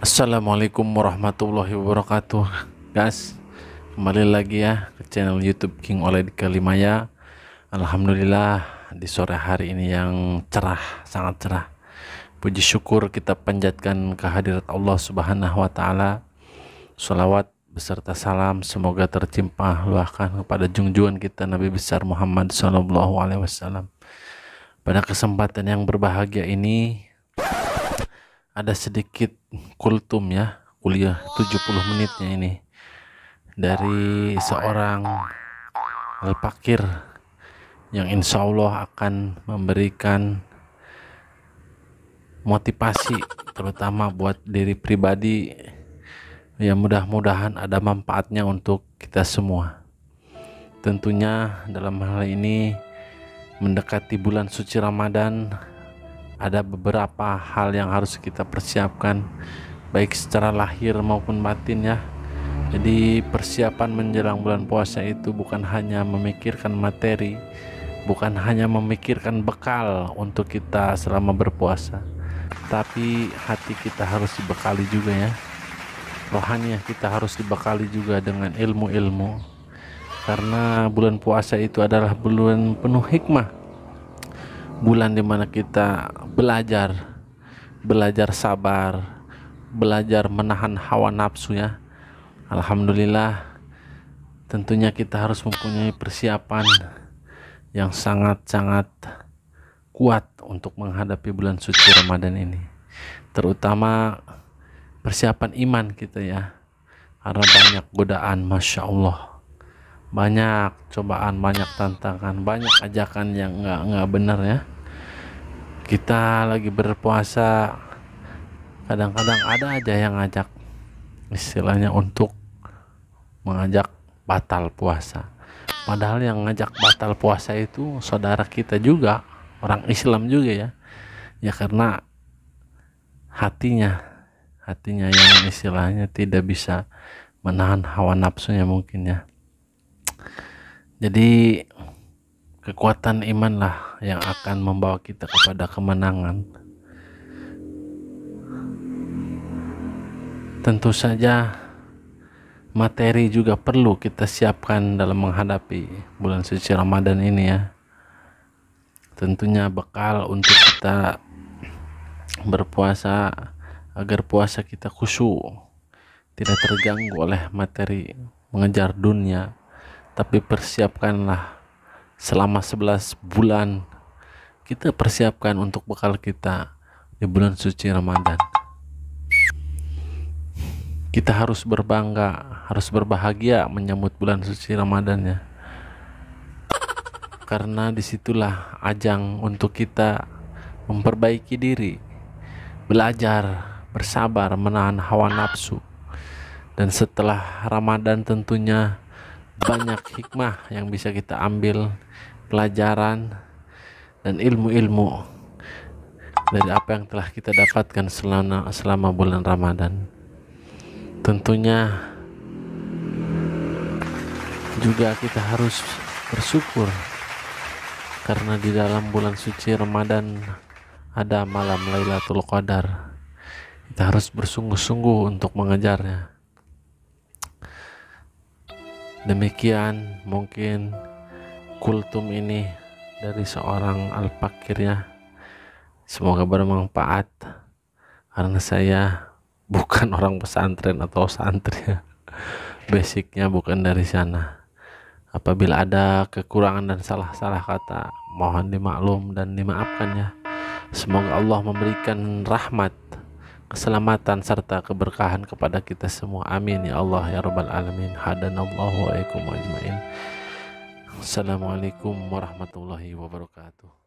Assalamualaikum warahmatullahi wabarakatuh Guys Kembali lagi ya ke channel youtube King Oled Kalimaya Alhamdulillah di sore hari ini yang cerah Sangat cerah Puji syukur kita panjatkan kehadirat Allah subhanahu wa ta'ala Salawat beserta salam semoga tercimpah luahkan kepada junjungan kita Nabi besar Muhammad sallallahu wasallam. Pada kesempatan yang berbahagia ini ada sedikit kultum ya kuliah 70 menitnya ini dari seorang al-pakir yang insya Allah akan memberikan motivasi terutama buat diri pribadi ya mudah-mudahan ada manfaatnya untuk kita semua tentunya dalam hal ini mendekati bulan suci Ramadan ada beberapa hal yang harus kita persiapkan baik secara lahir maupun batin ya jadi persiapan menjelang bulan puasa itu bukan hanya memikirkan materi bukan hanya memikirkan bekal untuk kita selama berpuasa tapi hati kita harus dibekali juga ya rohani kita harus dibekali juga dengan ilmu-ilmu karena bulan puasa itu adalah bulan penuh hikmah bulan dimana kita belajar belajar sabar belajar menahan hawa nafsu ya Alhamdulillah tentunya kita harus mempunyai persiapan yang sangat-sangat kuat untuk menghadapi bulan suci Ramadan ini terutama persiapan iman kita ya karena banyak godaan Masya Allah banyak cobaan banyak tantangan banyak ajakan yang nggak nggak benar ya kita lagi berpuasa kadang-kadang ada aja yang ngajak istilahnya untuk mengajak batal puasa padahal yang ngajak batal puasa itu saudara kita juga orang Islam juga ya ya karena hatinya hatinya yang istilahnya tidak bisa menahan hawa nafsunya mungkin ya jadi kekuatan imanlah yang akan membawa kita kepada kemenangan. Tentu saja materi juga perlu kita siapkan dalam menghadapi bulan suci Ramadan ini ya. Tentunya bekal untuk kita berpuasa agar puasa kita khusyuk, tidak terganggu oleh materi mengejar dunia tapi persiapkanlah selama 11 bulan kita persiapkan untuk bekal kita di bulan suci Ramadan kita harus berbangga harus berbahagia menyambut bulan suci Ramadan ya karena disitulah ajang untuk kita memperbaiki diri belajar bersabar menahan hawa nafsu dan setelah Ramadan tentunya banyak hikmah yang bisa kita ambil pelajaran dan ilmu-ilmu dari apa yang telah kita dapatkan selama selama bulan Ramadan. Tentunya juga kita harus bersyukur karena di dalam bulan suci Ramadan ada malam Lailatul Qadar. Kita harus bersungguh-sungguh untuk mengejarnya demikian mungkin kultum ini dari seorang alpakir ya semoga bermanfaat karena saya bukan orang pesantren atau santri ya basicnya bukan dari sana apabila ada kekurangan dan salah-salah kata mohon dimaklum dan dimaafkan ya semoga Allah memberikan rahmat keselamatan serta keberkahan kepada kita semua. Amin ya Allah ya rabbal alamin. Hadanallahu wa ajmain. Assalamualaikum warahmatullahi wabarakatuh.